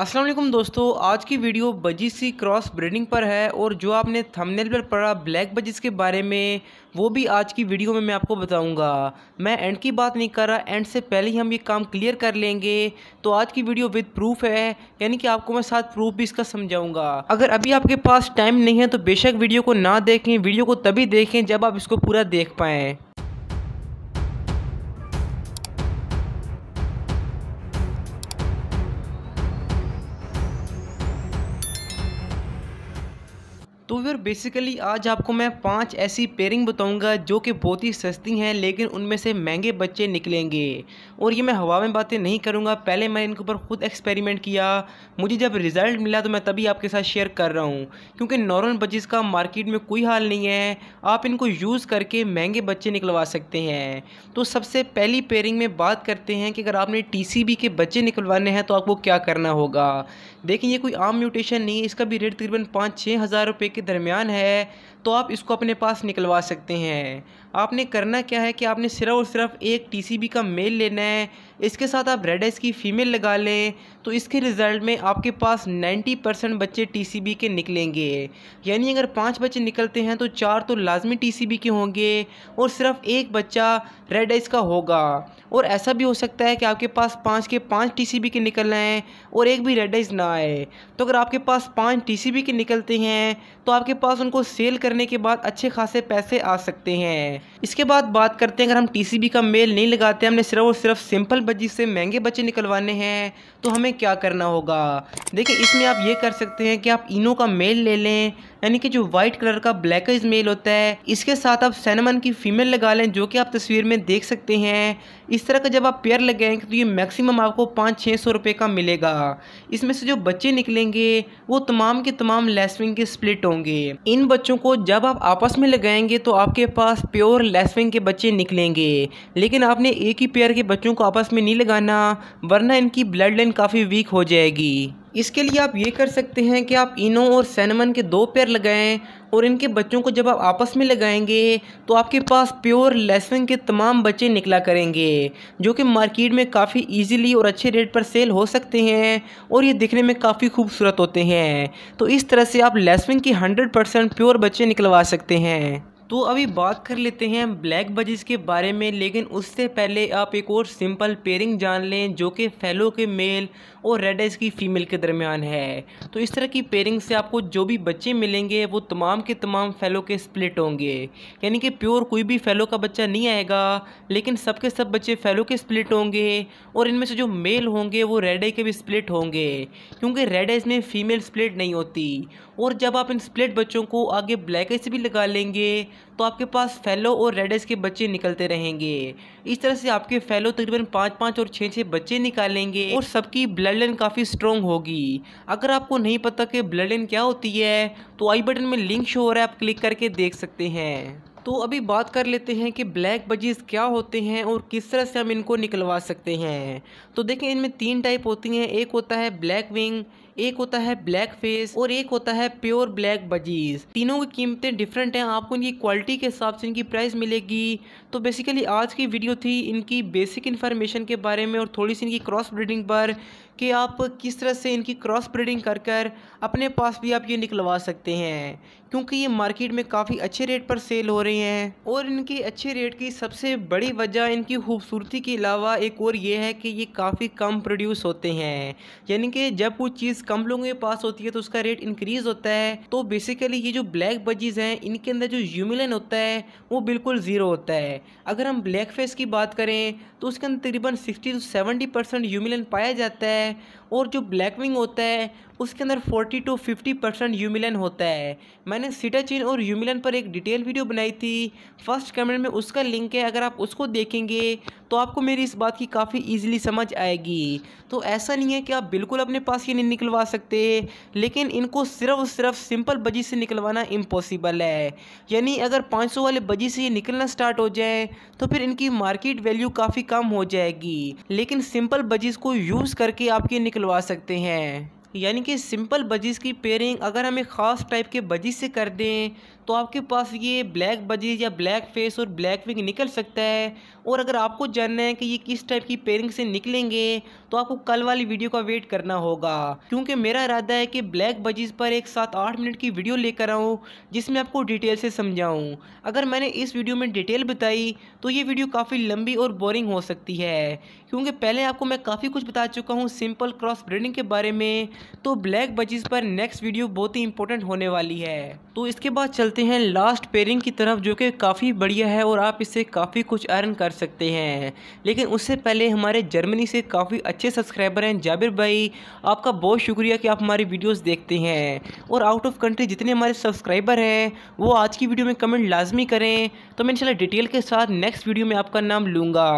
असलम दोस्तों आज की वीडियो बजिस की क्रॉस ब्रीडिंग पर है और जो आपने थंबनेल पर पढ़ा ब्लैक बजिस के बारे में वो भी आज की वीडियो में मैं आपको बताऊंगा मैं एंड की बात नहीं कर रहा एंड से पहले ही हम ये काम क्लियर कर लेंगे तो आज की वीडियो विद प्रूफ है यानी कि आपको मैं साथ प्रूफ भी इसका समझाऊंगा अगर अभी आपके पास टाइम नहीं है तो बेशक वीडियो को ना देखें वीडियो को तभी देखें जब आप इसको पूरा देख पाएँ तो फिर बेसिकली आज आपको मैं पांच ऐसी पेयरिंग बताऊंगा जो कि बहुत ही सस्ती हैं लेकिन उनमें से महंगे बच्चे निकलेंगे और ये मैं हवा में बातें नहीं करूंगा पहले मैंने इनके ऊपर खुद एक्सपेरिमेंट किया मुझे जब रिज़ल्ट मिला तो मैं तभी आपके साथ शेयर कर रहा हूँ क्योंकि नॉर्मल बच्चेज़ का मार्केट में कोई हाल नहीं है आप इनको यूज़ करके महंगे बच्चे निकलवा सकते हैं तो सबसे पहली पेयरिंग में बात करते हैं कि अगर आपने टी के बच्चे निकलवाने हैं तो आपको क्या करना होगा देखिए ये कोई आम म्यूटेशन नहीं है इसका भी रेट तकरीबन पाँच छः हज़ार रुपये के दरमियान है तो आप इसको अपने पास निकलवा सकते हैं आपने करना क्या है कि आपने सिर्फ और सिर्फ एक टीसीबी का मेल लेना है इसके साथ आप रेड एस की फ़ीमेल लगा लें तो इसके रिज़ल्ट में आपके पास 90 परसेंट बच्चे टीसीबी के निकलेंगे यानी अगर पाँच बच्चे निकलते हैं तो चार तो लाजमी टीसीबी के होंगे और सिर्फ एक बच्चा रेड एस का होगा और ऐसा भी हो सकता है कि आपके पास पाँच के पाँच टी के निकल आएँ और एक भी रेड एस ना आए तो अगर आपके पास पाँच टी के निकलते हैं तो आपके पास उनको सेल कर करने के बाद अच्छे खासे पैसे आ सकते हैं इसके बाद बात करते हैं अगर हम टी का मेल नहीं लगाते हमने सिर्फ और सिर्फ सिंपल बजी से महंगे बच्चे निकलवाने हैं तो हमें क्या करना होगा देखिए इसमें आप ये कर सकते हैं कि आप इनो का मेल ले लें यानी कि जो व्हाइट कलर का ब्लैक मेल होता है इसके साथ आप सैनमन की फीमेल लगा लें जो कि आप तस्वीर में देख सकते हैं इस तरह का जब आप पेयर लगाएंगे तो ये मैक्सिमम आपको पाँच छः सौ रुपये का मिलेगा इसमें से जो बच्चे निकलेंगे वो तमाम के तमाम लेसविंग के स्प्लिट होंगे इन बच्चों को जब आप आपस में लगाएंगे तो आपके पास प्योर लेसविंग के बच्चे निकलेंगे लेकिन आपने एक ही पेयर के बच्चों को आपस में नहीं लगाना वरना इनकी ब्लड लाइन काफ़ी वीक हो जाएगी इसके लिए आप ये कर सकते हैं कि आप इनो और सैनमन के दो पेयर लगाएं और इनके बच्चों को जब आप आपस में लगाएंगे तो आपके पास प्योर लेसन के तमाम बच्चे निकला करेंगे जो कि मार्केट में काफ़ी इजीली और अच्छे रेट पर सेल हो सकते हैं और ये दिखने में काफ़ी खूबसूरत होते हैं तो इस तरह से आप लहसुन के 100 परसेंट प्योर बच्चे निकलवा सकते हैं तो अभी बात कर लेते हैं ब्लैक बजिस के बारे में लेकिन उससे पहले आप एक और सिंपल पेयरिंग जान लें जो कि फेलो के मेल और रेड की फ़ीमेल के दरमियान है तो इस तरह की पेयरिंग से आपको जो भी बच्चे मिलेंगे वो तमाम के तमाम फेलो के स्प्लिट होंगे यानी कि प्योर कोई भी फेलो का बच्चा नहीं आएगा लेकिन सबके सब बच्चे फेलो के स्प्लिट होंगे और इनमें से जो मेल होंगे वो रेड के भी स्प्लिट होंगे क्योंकि रेड में फ़ीमेल स्प्लिट नहीं होती और जब आप इन स्प्लिट बच्चों को आगे ब्लैक एस भी लगा लेंगे तो आपके पास फैलो और रेड एस के बच्चे निकलते रहेंगे इस तरह से आपके फैलो तकरीबन पाँच पाँच और छः छः बच्चे निकालेंगे और सबकी ब्लड लाइन काफ़ी स्ट्रॉन्ग होगी अगर आपको नहीं पता कि ब्लड लाइन क्या होती है तो आई बटन में लिंक शो हो रहा है आप क्लिक करके देख सकते हैं तो अभी बात कर लेते हैं कि ब्लैक बजीज़ क्या होते हैं और किस तरह से हम इनको निकलवा सकते हैं तो देखें इनमें तीन टाइप होती हैं एक होता है ब्लैक विंग एक होता है ब्लैक फेस और एक होता है प्योर ब्लैक बजीज तीनों की कीमतें डिफरेंट हैं आपको इनकी क्वालिटी के हिसाब से इनकी प्राइस मिलेगी तो बेसिकली आज की वीडियो थी इनकी बेसिक इन्फॉर्मेशन के बारे में और थोड़ी सी इनकी क्रॉस ब्रीडिंग पर कि आप किस तरह से इनकी क्रॉस ब्रीडिंग कर कर अपने पास भी आप ये निकलवा सकते हैं क्योंकि ये मार्केट में काफ़ी अच्छे रेट पर सेल हो रही रही हैं और इनकी अच्छे रेट की सबसे बड़ी वजह इनकी खूबसूरती के अलावा एक और ये है कि ये काफ़ी कम प्रोड्यूस होते हैं यानी कि जब कोई चीज़ कम लोगों के पास होती है तो उसका रेट इंक्रीज़ होता है तो बेसिकली ये जो ब्लैक बजीज़ हैं इनके अंदर जो यूमिलन होता है वो बिल्कुल ज़ीरो होता है अगर हम ब्लैक फेस की बात करें तो उसके अंदर तकरीबन सिक्सटी टू सेवेंटी परसेंट यूमिलन पाया जाता है और जो ब्लैक विंग होता है उसके अंदर 40 टू 50 परसेंट यूमिलन होता है मैंने सिटाचिन और यूमिलन पर एक डिटेल वीडियो बनाई थी फर्स्ट कमेंट में उसका लिंक है अगर आप उसको देखेंगे तो आपको मेरी इस बात की काफ़ी ईजिली समझ आएगी तो ऐसा नहीं है कि आप बिल्कुल अपने पास ये नहीं निकलवा सकते लेकिन इनको सिर्फ और सिर्फ सिंपल बजी से निकलवाना इम्पॉसिबल है यानी अगर पाँच वाले बजी से ये निकलना स्टार्ट हो जाए तो फिर इनकी मार्केट वैल्यू काफ़ी कम हो जाएगी लेकिन सिंपल बजीज़ को यूज़ करके आपके निकल खिलवा सकते हैं यानी कि सिंपल बजीज़ की पेयरिंग अगर हमें ख़ास टाइप के बजीज से कर दें तो आपके पास ये ब्लैक बजीज या ब्लैक फेस और ब्लैक विंग निकल सकता है और अगर आपको जानना है कि ये किस टाइप की पेयरिंग से निकलेंगे तो आपको कल वाली वीडियो का वेट करना होगा क्योंकि मेरा इरादा है कि ब्लैक बजीज पर एक सात आठ मिनट की वीडियो लेकर आऊँ जिसमें आपको डिटेल से समझाऊँ अगर मैंने इस वीडियो में डिटेल बताई तो ये वीडियो काफ़ी लंबी और बोरिंग हो सकती है क्योंकि पहले आपको मैं काफ़ी कुछ बता चुका हूँ सिंपल क्रॉस ब्रीडिंग के बारे में तो ब्लैक बजीज पर नेक्स्ट वीडियो बहुत ही इंपॉर्टेंट होने वाली है तो इसके बाद चलते हैं लास्ट पेयरिंग की तरफ जो कि काफ़ी बढ़िया है और आप इससे काफ़ी कुछ अर्न कर सकते हैं लेकिन उससे पहले हमारे जर्मनी से काफ़ी अच्छे सब्सक्राइबर हैं जाबिर भाई आपका बहुत शुक्रिया कि आप हमारी वीडियोज़ देखते हैं और आउट ऑफ कंट्री जितने हमारे सब्सक्राइबर हैं वो आज की वीडियो में कमेंट लाजमी करें तो मैं इनशाला डिटेल के साथ नेक्स्ट वीडियो में आपका नाम लूँगा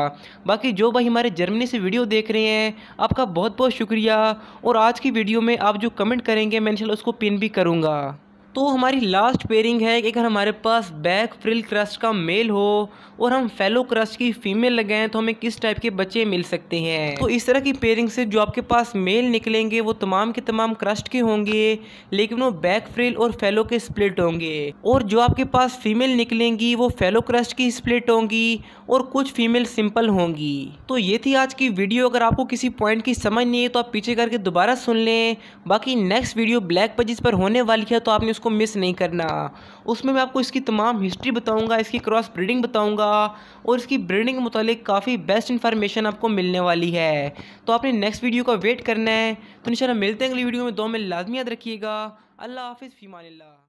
बाकी जो भाई हमारे जर्मनी से वीडियो देख रहे हैं आपका बहुत बहुत शुक्रिया और आज की वीडियो वीडियो में आप जो कमेंट करेंगे मैं इंशाल्लाह उसको पिन भी करूँगा तो हमारी लास्ट पेयरिंग है कि अगर हमारे पास बैक फ्रिल क्रस्ट का मेल हो और हम फेलो क्रस्ट की फीमेल लगाएं तो हमें किस टाइप के बच्चे मिल सकते हैं तो इस तरह की पेयरिंग से जो आपके पास मेल निकलेंगे वो तमाम के तमाम क्रस्ट के होंगे लेकिन वो बैक फ्रिल और फेलो के स्प्लिट होंगे और जो आपके पास फीमेल निकलेंगी वो फेलो क्रस्ट की स्प्लिट होंगी और कुछ फीमेल सिंपल होंगी तो ये थी आज की वीडियो अगर आपको किसी पॉइंट की समझ नहीं है तो आप पीछे करके दोबारा सुन लें बाकी नेक्स्ट वीडियो ब्लैक पजिस पर होने वाली है तो आपने उसको इसको मिस नहीं करना उसमें मैं आपको इसकी तमाम हिस्ट्री बताऊँगा इसकी क्रॉस ब्रीडिंग बताऊँगा और इसकी ब्रीडिंग के मुतालिक काफ़ी बेस्ट इन्फॉर्मेशन आपको मिलने वाली है तो आपने नेक्स्ट वीडियो का वेट करना है तो इन मिलते हैं अगली वीडियो में दो में लाजमी याद रखिएगा अल्लाह हाफिज़ फ़ीमान